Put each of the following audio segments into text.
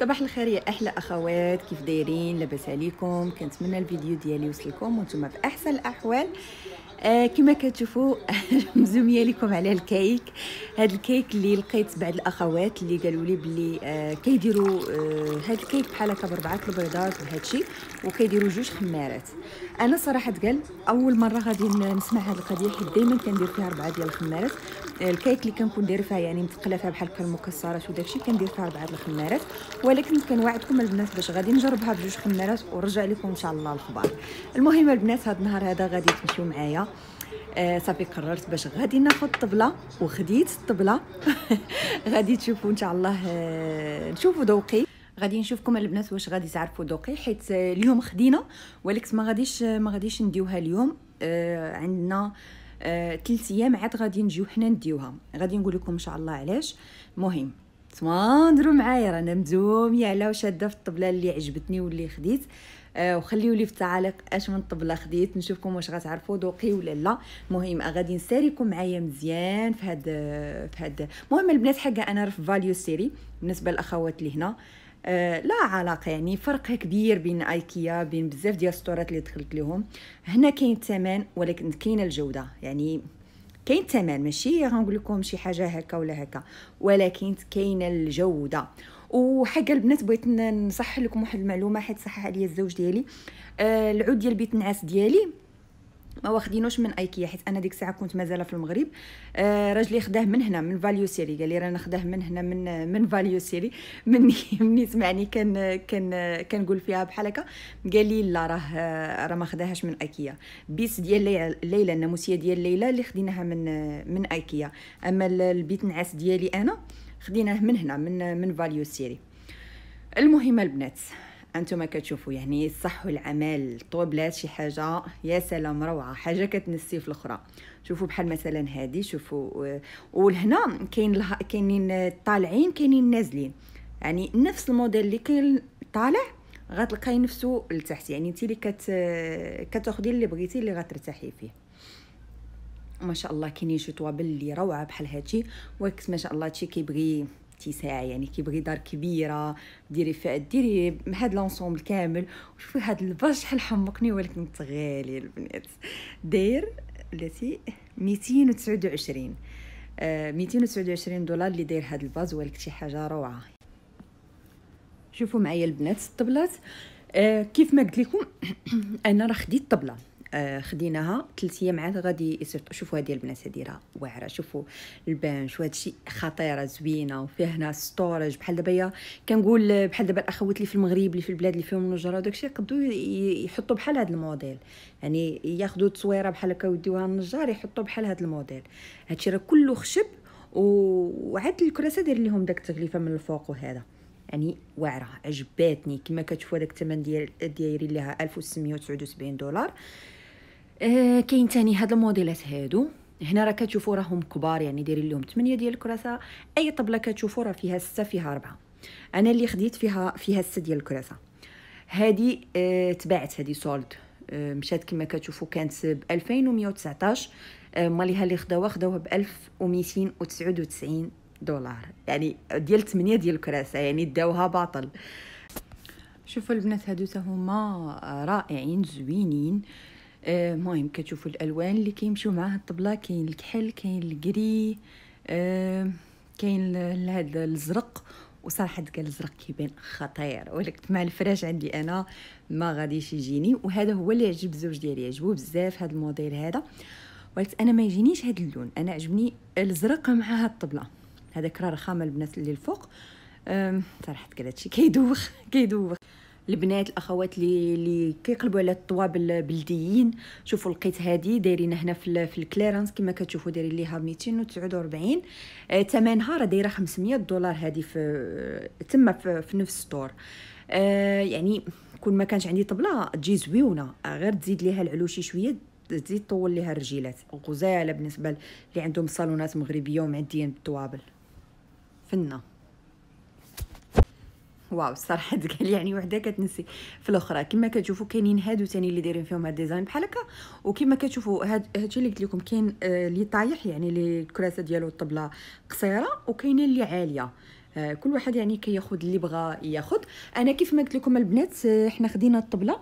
صباح الخير يا احلى اخوات كيف دايرين لاباس عليكم كنتمنى الفيديو ديالي يوصلكم وانتم في احسن الاحوال آه كما كتشوفوا مزوميه لكم على الكيك هذا الكيك اللي لقيت بعض الاخوات اللي قالوا لي بلي آه كيديروا آه هذا الكيك بحال هكا بربعه البيضات وهذا الشيء وكيديروا جوج خمارات انا صراحه قال اول مره غادي نسمع هذه القضيه حيت دائما كندير فيها اربعه ديال الخمارات آه، الكيك اللي كنكون دايره فيها يعني متقله فيها بحال هكا المكسرات وداك الشيء كندير فيها اربعه الخمارات ولكن كنوعدكم البنات باش غادي نجربها بجوج خمارات ونرجع لكم ان شاء الله الخبار المهم البنات هذا النهار هذا غادي تمشيو معايا آه صافي قررت باش غادي ناخذ طبله وخديت الطبله غادي تشوفوا ان شاء الله آه نشوفوا ذوقي غادي نشوفكم البنات واش غادي تعرفوا ذوقي حيت آه، اليوم خدينا ولكن ما غاديش آه، ما غاديش نديوها اليوم آه عندنا ثلاث آه ايام عاد غادي نجيو حنا نديوها غادي نقول لكم ان شاء الله علاش مهم تواندرو معايا رانا مدوميه على وشاده في الطبله اللي عجبتني واللي خديت آه وخليوا لي في التعاليق اش من طبله خديت نشوفكم واش غتعرفوا ذوقي ولا لا المهم آه، غادي نساريكم معايا مزيان في هاد في هاد المهم البنات حقا انا في فاليو سيري بالنسبه للاخوات اللي هنا آه لا علاقه يعني فرق كبير بين ايكيا بين بزاف ديال السطورات اللي دخلت لهم هنا كاين الثمن ولكن كاينه الجوده يعني كاين الثمن ماشي غنقول لكم شي حاجه هكا ولا هكا ولكن كاينه الجوده وحاجه البنات بغيت نصحح لكم واحد المعلومه حيت صححها عليا الزوج ديالي آه، العود ديال بيت النعاس ديالي ما واخدينوش من ايكيا حيت انا ديك الساعه كنت مازال في المغرب آه راجلي خداه من هنا من فاليو سيري قال لي رانا خداه من هنا من من فاليو سيري مني مني سمعني كان كان كنقول فيها بحال هكا قال لي لا راه راه ما خداهاش من ايكيا بيس ديال ليلى الناموسيه ديال ليلى اللي خديناها من من ايكيا اما البيت نعاس ديالي انا خديناه من هنا من من فاليو سيري المهم البنات انتم كتشوفوا يعني الصح والعمل طوبلات شي حاجه يا سلام روعه حاجه كتنسي في الاخرى شوفوا بحال مثلا هذه شوفوا ولهنا كاين كاينين طالعين كاينين نازلين يعني نفس الموديل اللي كاين طالع غتلقاي نفسه لتحت يعني انت اللي كت كتاخدي اللي بغيتي اللي غترتاحي فيه ما شاء الله كاينين شي طوابل اللي روعه بحال هادشي ولكن ما شاء الله هادشي كيبغي اتساع يعني كيبغي دار كبيره ديري فيها ديري هاد لونسومبل كامل وشوفي هاد الباج شحال حمقني ولكن غالي البنات داير التي 229 آه 229 دولار اللي داير هاد الباز ولكن شي حاجه روعه شوفوا معايا البنات الطبلات آه كيف ما قلت لكم انا راه خديت طبله آه خديناها ثلاث ايام عاد غادي شوفوا هذه البنات راه واعره شوفوا البانش وهذا الشيء خطيره زوينه وفيها هنا ستورج بحال دابا كنقول بحال دابا الاخوات اللي في المغرب اللي في البلاد اللي فيهم وداك الشيء يقدروا يحطوا بحال هذا الموديل يعني ياخذوا تصويره بحال هكا ويديوها للنجار يحطوا بحال هذا الموديل هادشي راه كله خشب وعاد الكراسه داير لهم داك التغليفه من الفوق وهذا يعني واعره عجباتني كما كتشوفوا داك الثمن ديال دايرين ليها 1679 دولار آه، كاين تاني هاد الموديلات هادو هنا راه كتشوفوا راهم كبار يعني دايرين لهم 8 ديال الكراسه اي طبله كتشوفوا راه فيها 6 فيها 4 انا اللي خديت فيها فيها 6 ديال الكراسه هادي آه تباعت هادي سولد آه مشات كما كتشوفوا كانت ب 2119 آه ماليها اللي خداوها خداوها ب 1299 دولار يعني ديال 8 ديال الكراسه يعني داوها باطل شوفوا البنات هادو هما آه، رائعين زوينين آه آه المهم كتشوفوا الالوان اللي كيمشيو مع هاد الطبله كاين الكحل كاين الكري آه كاين هاد الزرق وصراحه ديك الزرق كيبان خطير ولكن مع الفراش عندي انا ما غاديش يجيني وهذا هو اللي عجب الزوج ديالي عجبوه بزاف هاد الموديل هذا ولكن انا ما يجينيش هاد اللون انا عجبني الزرق مع هاد الطبله هذا راه رخامه البنات اللي الفوق صراحه كذا هادشي كيدوخ كيدوخ البنات الاخوات اللي اللي كيقلبوا على الطوابل البلديين شوفوا لقيت هذه دايرينها هنا في, في الكليرانس كما كتشوفوا دايرين ليها 249 ثمنها آه، راه دايره 500 دولار هذه في تما في, في نفس ستور آه، يعني كون ما كانش عندي طبله تجي زويونه غير تزيد ليها العلوشي شويه تزيد طول ليها الرجيلات غزاله بالنسبه اللي عندهم صالونات مغربيه ومعديين بالطوابل فنه واو الصراحه ديك يعني وحده كتنسي في الاخرى كما كتشوفوا كاينين هادو تاني اللي دايرين فيهم هاد ديزاين بحال هكا وكما كتشوفوا هاد هادشي اللي قلت لكم كاين آه، اللي طايح يعني اللي الكراسه ديالو الطبله قصيره وكاينه اللي عاليه آه كل واحد يعني كياخذ كي اللي بغى ياخذ انا كيف ما قلت لكم البنات آه، حنا خدينا الطبله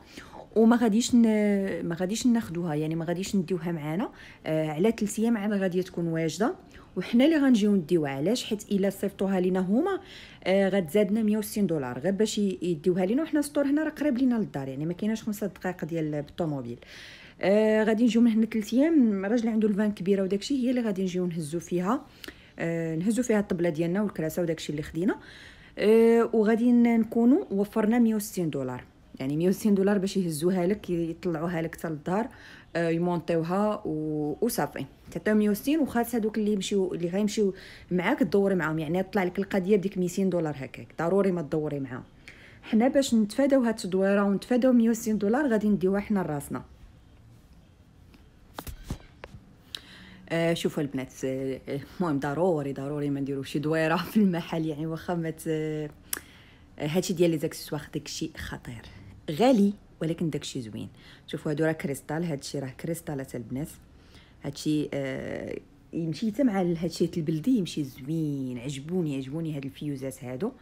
وما غاديش ما غاديش ناخذوها يعني ما غاديش نديوها معانا آه على 3 ايام عاد غادي تكون واجده وحنا اللي غنجيو نديو علاش حيت الا صيفطوها لينا هما آه غتزادنا 160 دولار غير باش يديوها لينا وحنا السطور هنا راه قريب لينا للدار يعني ما كايناش خمسة دقائق ديال بالطوموبيل آه غادي نجيو من هنا 3 ايام راجل عنده الفان كبيره وداكشي هي اللي غادي نجيو نهزو فيها آه نهزو فيها الطبله ديالنا والكراسه وداكشي اللي خدينا آه وغادي نكونوا وفرنا 160 دولار يعني 160 دولار باش يهزوها لك يطلعوها لك حتى للدار آه، يمونطيوها وصافي تعطيهم 160 وخالص هذوك اللي يمشيو اللي غيمشيو معاك تدوري معاهم يعني تطلع لك القضيه بديك 200 دولار هكاك ضروري ما تدوري معاهم حنا باش نتفاداو هاد التدويره ونتفاداو 160 دولار غادي نديوها حنا لراسنا آه شوفوا البنات آه، المهم آه ضروري ضروري ما نديروش شي دويره في المحل يعني واخا ما آه، هادشي ديال لي زاكسيسوار داكشي خطير غالي ولكن داكشي زوين شوفوا هادو راه كريستال هادشي راه كريستال البنات هادشي آه يمشي حتى مع هادشي البلدي يمشي زوين عجبوني عجبوني هاد الفيوزات هادو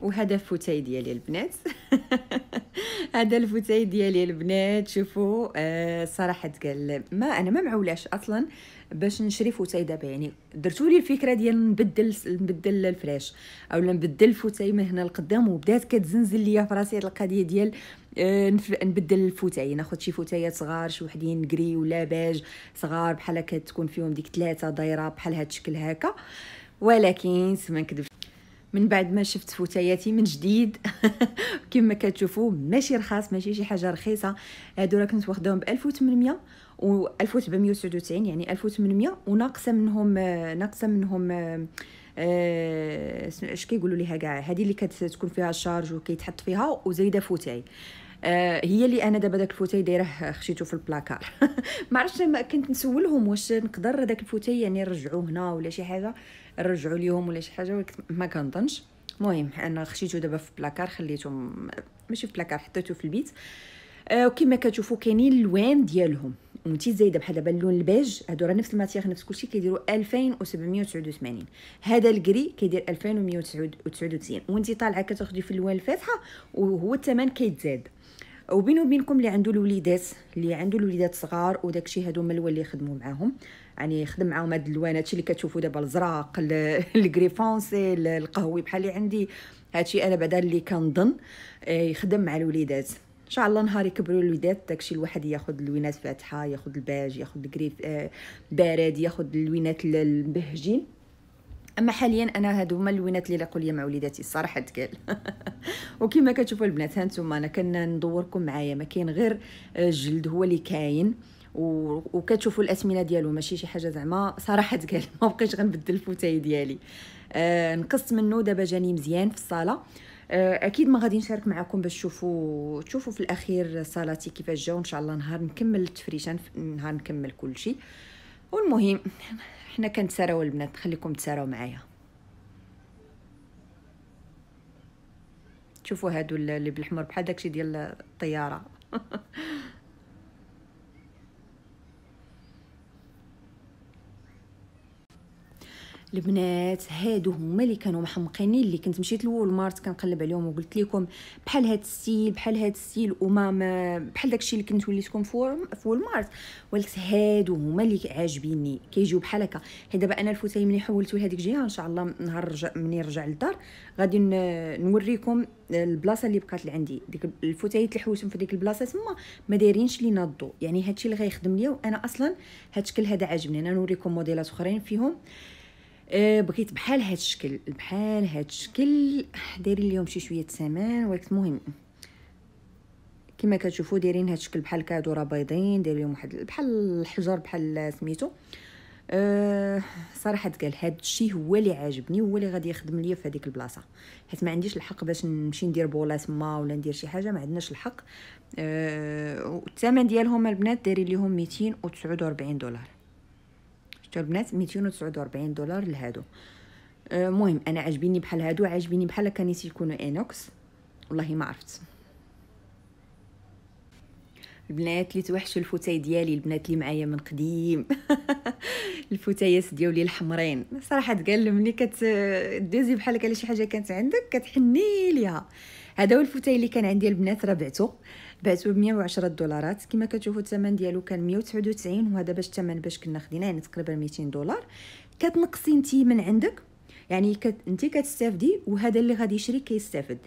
وهذا الفوتاي ديالي البنات هذا الفوتاي ديالي البنات شوفوا آه صراحه قال ما انا ما معولاش اصلا باش نشري فوتاي دابا يعني درتوا لي الفكره ديال نبدل نبدل الفلاش اولا نبدل الفوتاي من هنا لقدام وبدات كتزنزل ليا في راسي القضيه ديال آه نبدل الفوتاي ناخذ شي فوتايات صغار شي وحدين كري ولا باج صغار بحال هكا تكون فيهم ديك ثلاثه دايره بحال هذا الشكل هكا ولكن ما نكذبش من بعد ما شفت فتياتي من جديد كما كتشوفوا ماشي رخاص ماشي شي حاجه رخيصه هادو راه كنت واخداهم ب 1800 و 1799 يعني 1800 وناقصه منهم ناقصه منهم آه، اش كيقولوا ليها كاع هذه اللي كتكون فيها الشارج وكيتحط فيها وزايده فوتاي آه، هي اللي انا دابا داك الفوتاي دايره خشيتو في البلاكار ما عرفتش كنت نسولهم واش نقدر داك الفوتاي يعني نرجعوه هنا ولا شي حاجه نرجعوا ليهم ولا شي حاجه ما كنظنش المهم انا خشيتو دابا في البلاكار خليته ماشي في البلاكار حطيته في البيت آه، وكما كتشوفوا كاينين الوان ديالهم ونتي زايده بحال دابا اللون البيج هادو راه نفس الماتيغ نفس كلشي كيديروا 2789 هذا الكري كيدير 2199 وانت طالعه كتاخدي في الالوان الفاتحه وهو الثمن كيتزاد وبين وبينكم اللي عنده الوليدات اللي عنده الوليدات صغار وداكشي هادو هما اللي يخدموا معاهم يعني يخدم معاهم هاد هادشي اللي كتشوفوا دابا الزراق فونسي القهوي بحال اللي عندي هادشي انا بعدا اللي كنظن آه، يخدم مع الوليدات ان شاء الله نهار يكبروا الوليدات داكشي الواحد ياخذ اللوينات فاتحه ياخذ الباج ياخذ الكريف آه، بارد ياخذ اللوينات المبهجين اما حاليا انا هادو هما اللوينات اللي لاقوا ليا مع وليداتي الصراحه تقال وكما كتشوفوا البنات هانتوما انا كندوركم معايا ما كاين غير الجلد آه، هو اللي كاين وكتشوفوا الاثمنه ديالو ماشي شي حاجه زعما صراحه تقال ما بقيتش غنبدل الفوتاي ديالي آه نقصت منه دابا جاني مزيان في الصاله آه اكيد ما غادي نشارك معكم باش تشوفوا تشوفوا في الاخير صالاتي كيفاش جاوا ان شاء الله نهار نكمل التفريشه نهار نكمل كل شيء آه والمهم حنا كنتساراو البنات خليكم تساراو معايا شوفوا هادو اللي بالحمر بحال داكشي ديال الطياره البنات هادو هما اللي كانوا محمقيني اللي كنت مشيت مارت كنقلب عليهم وقلت لكم بحال هاد السيل بحال هاد السيل وما بحال داكشي اللي كنت وليتكم في والمارت ولكن هادو هما اللي عاجبيني كيجيو بحال هكا حيت دابا انا الفوتاي ملي حولتو لهاديك الجهه ان شاء الله نهار رجع مني رجع للدار غادي نوريكم البلاصه اللي بقات عندي ديك الفوتايات اللي حولتهم في ديك البلاصه تما ما دايرينش لينا الضو يعني هادشي اللي غيخدم ليا وانا اصلا هاد الشكل هذا عاجبني انا نوريكم موديلات اخرين فيهم بقيت آه، بغيت بحال هاد الشكل بحال هاد الشكل دايرين اليوم شي شويه سمان ولكن المهم كما كتشوفوا دايرين هاد الشكل بحال كادو راه بيضين داير لهم واحد بحال الحجر بحال سميتو أه صراحه تقال هاد الشيء هو اللي عاجبني هو اللي غادي يخدم ليا في هذيك البلاصه حيت ما عنديش الحق باش نمشي ندير بولا تما ولا ندير شي حاجه ما عندناش الحق أه والثمن ديالهم البنات دايرين ليهم 249 دولار شفتوا البنات 249 دولار لهادو المهم آه، انا عاجبيني بحال هادو عاجبيني بحال هكا نسيت يكونوا انوكس والله ما عرفت البنات اللي توحشوا الفوتاي ديالي البنات اللي معايا من قديم الفوتايات ديالي الحمرين صراحه تقال ملي كتدوزي بحال هكا شي حاجه كانت عندك كتحني ليها هذا هو الفوتاي اللي كان عندي البنات راه بعته بعتو ب 110 دولارات كما كتشوفوا الثمن ديالو كان 199 وهذا باش الثمن باش كنا خديناه يعني تقريبا 200 دولار كتنقصي انت من عندك يعني كت... انت كتستافدي وهذا اللي غادي يشري كيستافد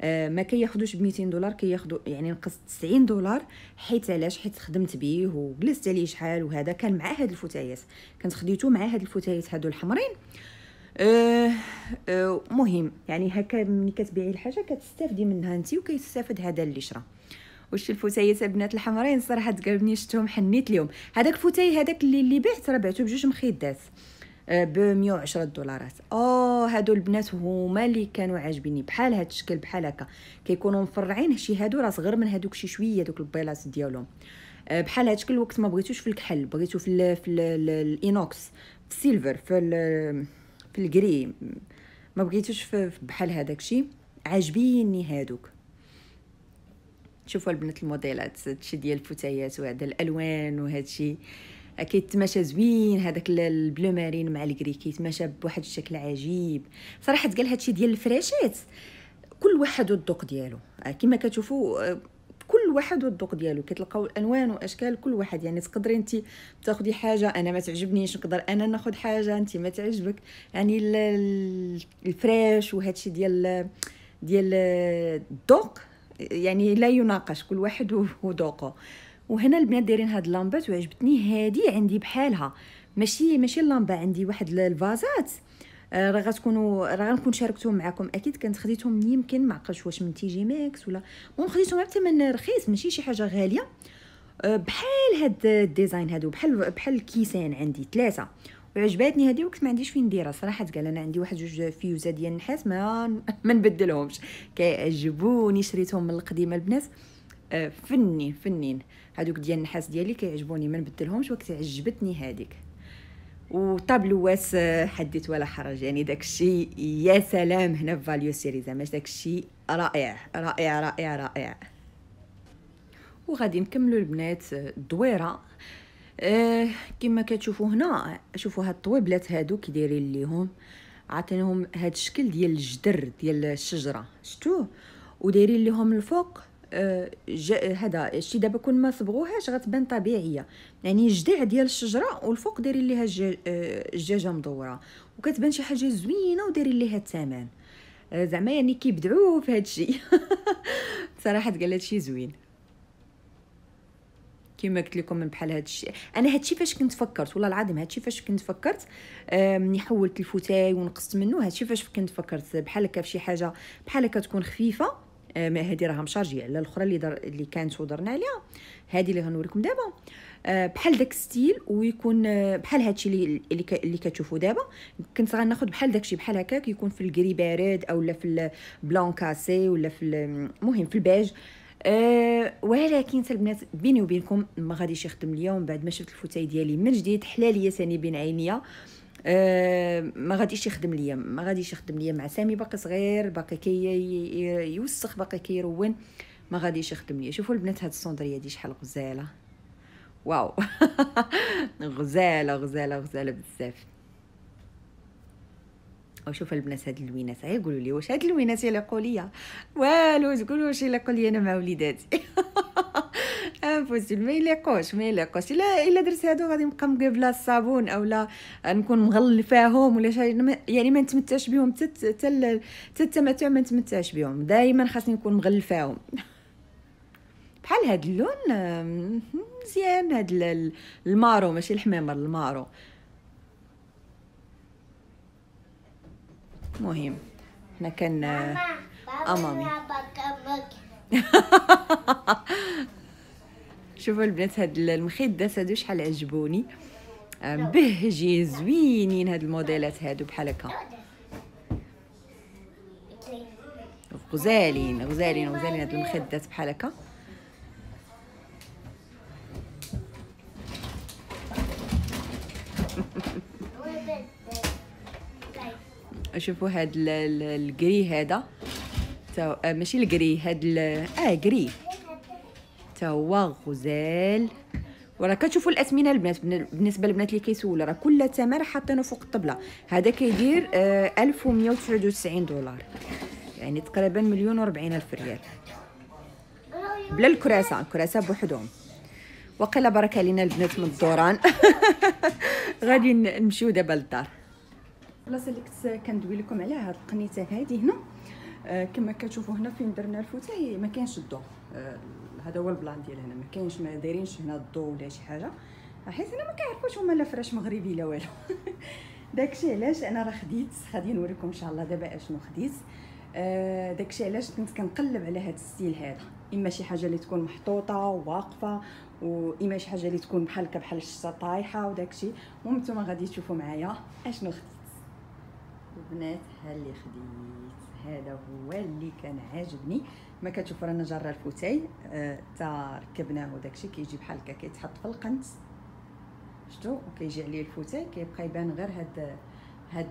آه ما كياخذوش ب 200 دولار كياخذوا يعني نقص 90 دولار حيت علاش حيت خدمت بيه وجلست عليه شحال وهذا كان مع هاد الفتيات كنت خديته مع هاد الفتيات هادو الحمرين أه أه مهم يعني هكا ملي كتبيعي الحاجه كتستافدي منها انت وكيستافد هذا اللي شرا واش الفوتايات البنات الحمرين صراحه تقلبني شفتهم حنيت ليهم هذاك الفوتاي هذاك اللي اللي بعت راه بعته بجوج مخيدات آه، ب 110 دولارات اه هادو البنات هما اللي كانوا عاجبيني بحال هاد الشكل بحال هكا كيكونوا مفرعين شي هادو راه صغر من هادوك شي شويه دوك البيلاص ديالهم آه، بحال هاد الشكل وقت ما بغيتوش في الكحل بغيتو في ال في الاينوكس في السيلفر في ال في الكري ما بغيتوش في بحال هذاك الشيء عاجبيني هادوك تشوفوا البنات الموديلات هادشي ديال الفتيات وهذا الالوان وهادشي آه، كيتماشى زوين هذاك البلو مارين مع الكري كيتماشى بواحد الشكل عجيب صراحه تقال هادشي ديال الفراشات كل واحد والذوق ديالو آه، كما كتشوفوا آه، كل واحد والذوق ديالو كتلقاو الالوان واشكال كل واحد يعني تقدري انت تاخدي حاجه انا ما تعجبنيش نقدر انا ناخد حاجه انت ما تعجبك يعني الفريش وهادشي ديال ديال الذوق يعني لا يناقش كل واحد وذوقه وهنا البنات دايرين هاد اللمبات وعجبتني هادي عندي بحالها ماشي ماشي اللمبه عندي واحد الفازات آه، راه غتكونوا راه غنكون شاركتهم معكم اكيد كنت خديتهم يمكن معقلش واش من تي جي ماكس ولا المهم خديتهم بثمن رخيص ماشي شي حاجه غاليه آه، بحال هاد الديزاين هادو بحال بحال الكيسان عندي ثلاثه وعجباتني هذه وكنت ما عنديش فين نديرها صراحه قال انا عندي واحد جوج فيوزه ديال النحاس ما ما نبدلهمش كيعجبوني شريتهم من القديمه البنات آه، فني فنين هادوك ديال النحاس ديالي كيعجبوني ما نبدلهمش عجبتني هذيك وطابلوات آه، حديت ولا حرج يعني داكشي يا سلام هنا في فاليو سيري زعما داكشي رائع رائع رائع رائع وغادي نكملوا البنات الدويره آه، أه كما كتشوفوا هنا شوفوا هاد الطويبلات هادو كي دايرين ليهم عاطينهم هاد الشكل ديال الجدر ديال الشجره شفتوه ودايرين ليهم الفوق أه هذا شتي دابا كون ما صبغوهاش غتبان طبيعيه يعني الجذع ديال الشجره والفوق دايرين ليها آه، الدجاجه مدوره وكتبان شي حاجه زوينه ودايرين ليها الثمن آه، زعما يعني كيبدعوا في هادشي صراحه قالت شي زوين كيما قلت لكم بحال هذا الشيء انا هذا الشيء فاش كنت فكرت والله العظيم هذا الشيء فاش كنت فكرت ملي حولت الفوتاي ونقصت منه هذا الشيء فاش كنت فكرت بحال هكا فشي حاجه بحال هكا تكون خفيفه ما هذه راها مشارجي على الاخرى اللي در... اللي كانت ودرنا عليها هذه اللي غنوريكم دابا آه، بحال داك ستيل ويكون آه، بحال هادشي اللي اللي, ك... اللي كتشوفوا دابا كنت غناخذ بحال داكشي بحال هكاك يكون في الكري بارد اولا في البلون كاسي ولا في المهم في البيج أه ولكن البنات بيني وبينكم ما غاديش يخدم ليا بعد ما شفت الفوتاي ديالي من جديد حلا ليا ثاني بين عينيا أه ما غاديش يخدم ليا ما غاديش يخدم ليا مع سامي باقي صغير باقي كي يوسخ باقي كيرون ما غاديش يخدم ليا شوفوا البنات هاد السندريه دي شحال غزاله واو غزاله غزاله غزاله بزاف وشوف البنات هاد الوينات هاي قولوا لي واش هاد الوينات يليقوا ليا والو تقولوا واش الا لي انا مع وليداتي انفسي ما يليقوش ما يليقوش الا الا درت هادو غادي نبقى مقابله الصابون اولا نكون مغلفاهم ولا شي يعني ما نتمتعش بهم حتى التمتع ما نتمتعش بهم دائما خاصني نكون مغلفاهم بحال هاد اللون مزيان هاد المارو ماشي الحمامر المارو مهم احنا كان امامي آه، شوفوا البنات هاد المخدات هادو شحال عجبوني مبهجين آه، زوينين هاد الموديلات هادو بحال هكا غزالين غزالين غزالين هاد المخدات بحال هكا اشوفوا هاد الكري هذا تا آه، ماشي الكري هاد اه كري تا هو غزال وراه كتشوفوا الاثمنه البنات بالنسبه للبنات اللي كيسولوا راه كل تمر حاطينه فوق الطبله هذا كيدير آه 1199 دولار يعني تقريبا مليون و الف ريال بلا الكراسه الكراسه بوحدهم وقيلا بركه لينا البنات من الدوران غادي نمشيو دابا للدار البلاصه اللي كنت كندوي لكم عليها هاد القنيته هذه هنا آه، كما كتشوفوا هنا فين درنا الفوته هي ما كاينش الضو آه، هذا هو البلان ديال هنا ما كاينش ما دايرينش هنا الضو ولا شي حاجه حيت انا ما كيعرفوش هما لا فراش مغربي لا والو داكشي علاش انا راه خديت غادي نوريكم ان شاء الله دابا اشنو خديت آه، داكشي علاش كنت كنقلب على هذا الستيل هذا اما شي حاجه اللي تكون محطوطه وواقفه واما شي حاجه اللي تكون بحال هكا بحال الشتا طايحه وداكشي المهم نتوما غادي تشوفوا معايا اشنو خديت البنات ها اللي خديت هذا هو اللي كان عاجبني ما كتشوفوا رانا جرى الفوتاي حتى آه ركبناه وداكشي كيجي بحال هكا كيتحط في القنت شفتوا وكيجي عليه الفوتاي كيبقى يبان غير هاد هاد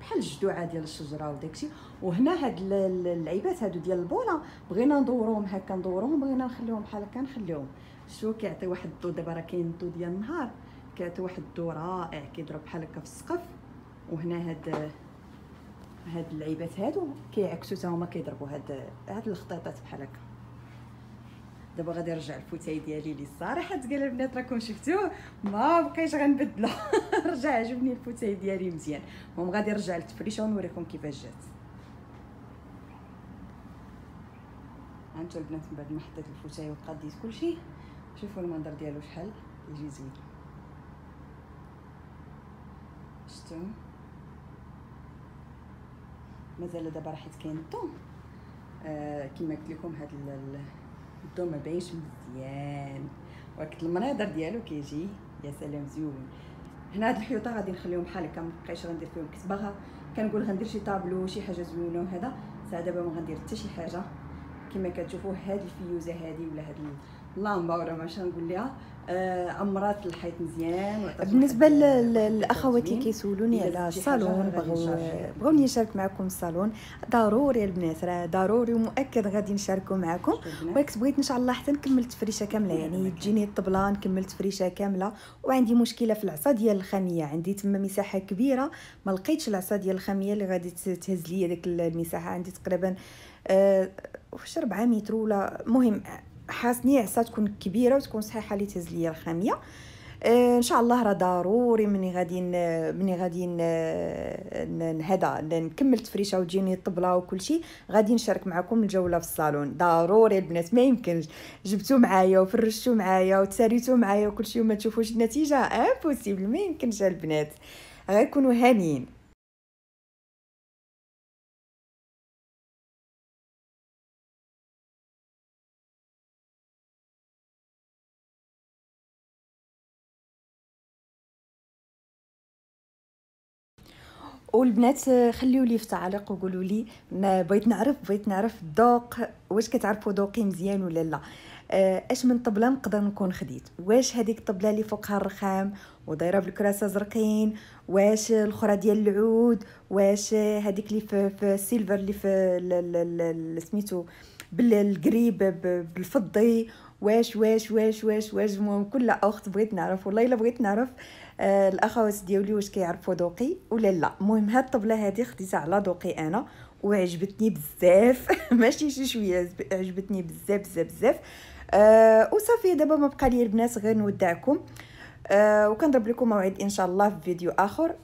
بحال الجدوعه ديال الشجره وداكشي وهنا هاد اللعيبات هادو ديال البوله بغينا ندوروهم هكا ندوروهم بغينا نخليهم بحال هكا نخليهم شو كيعطي واحد الضو دابا راه كاين الضو ديال النهار كيعطي واحد الضو رائع كيضرب بحال هكا في السقف وهنا هاد هاد اللعيبات هادو كيعكسو حتى هما كيضربوا هاد هاد الخطيطات بحال هكا دابا غادي نرجع الفوتاي ديالي اللي الصراحه تقال البنات راكم شفتوه ما بقيتش غنبدلو رجع عجبني الفوتاي ديالي مزيان المهم غادي نرجع للتفريشه ونوريكم كيفاش جات هانتو البنات من بعد ما حطيت الفوتاي وقديت كلشي شوفوا المنظر ديالو شحال يجي زوين شتو مازال دابا راه حيت كاين الضو آه كما قلت لكم هاد الضو ما باينش مزيان وقت المناظر ديالو كيجي يا سلام زيون هنا هاد الحيوطه غادي نخليهم بحال هكا مابقيتش غندير فيهم كسبغه كنقول غندير شي طابلو شي حاجه زوينه وهذا ساعه دابا ما غندير حتى شي حاجه كما كتشوفوا هاد الفيوزه هادي ولا هاد الله مبوره ما نقول لها آه، امرات الحيط مزيان آه، بالنسبه للاخوات اللي كيسولوني على الصالون بغاو بغاوني نشارك معكم الصالون ضروري البنات راه ضروري ومؤكد غادي نشاركو معكم ولكن بغيت ان شاء الله حتى نكمل التفريشه كامله يعني تجيني الطبله نكمل تفريشه كامله وعندي مشكله في العصا ديال الخاميه عندي تما مساحه كبيره ما لقيتش العصا ديال الخاميه اللي غادي تهز لي ديك المساحه عندي تقريبا أه واش 4 متر ولا مهم حاسني عصا تكون كبيره وتكون صحيحه اللي تهز ليا الخاميه آه، ان شاء الله راه ضروري مني غادي مني غادي هذا نكمل التفريشه وتجيني الطبله وكل شيء غادي نشارك معكم الجوله في الصالون ضروري البنات ما يمكنش جبتو معايا وفرشتو معايا وتساريتو معايا وكل شيء وما تشوفوش النتيجه امبوسيبل ما يمكنش البنات غيكونوا هانيين والبنات آه، خليوا لي في تعليق وقولوا لي بغيت نعرف بغيت نعرف الذوق واش كتعرفوا ذوقي مزيان ولا لا آه، اش من طبله نقدر نكون خديت واش هذيك الطبله اللي فوقها الرخام ودايره بالكراسه زرقين واش الاخرى ديال العود واش هذيك اللي في, في السيلفر اللي في سميتو بالقريب بالفضي واش واش واش واش واش المهم كل اخت بغيت نعرف والله الا بغيت نعرف آه الاخوات ديالي واش كيعرفوا ذوقي ولا لا المهم هاد الطبله هادي خديتها على ذوقي انا وعجبتني بزاف ماشي شي شويه عجبتني بزاف بزاف بزاف آه وصافي دابا ما بقى لي البنات غير نودعكم آه وكنضرب لكم موعد ان شاء الله في فيديو اخر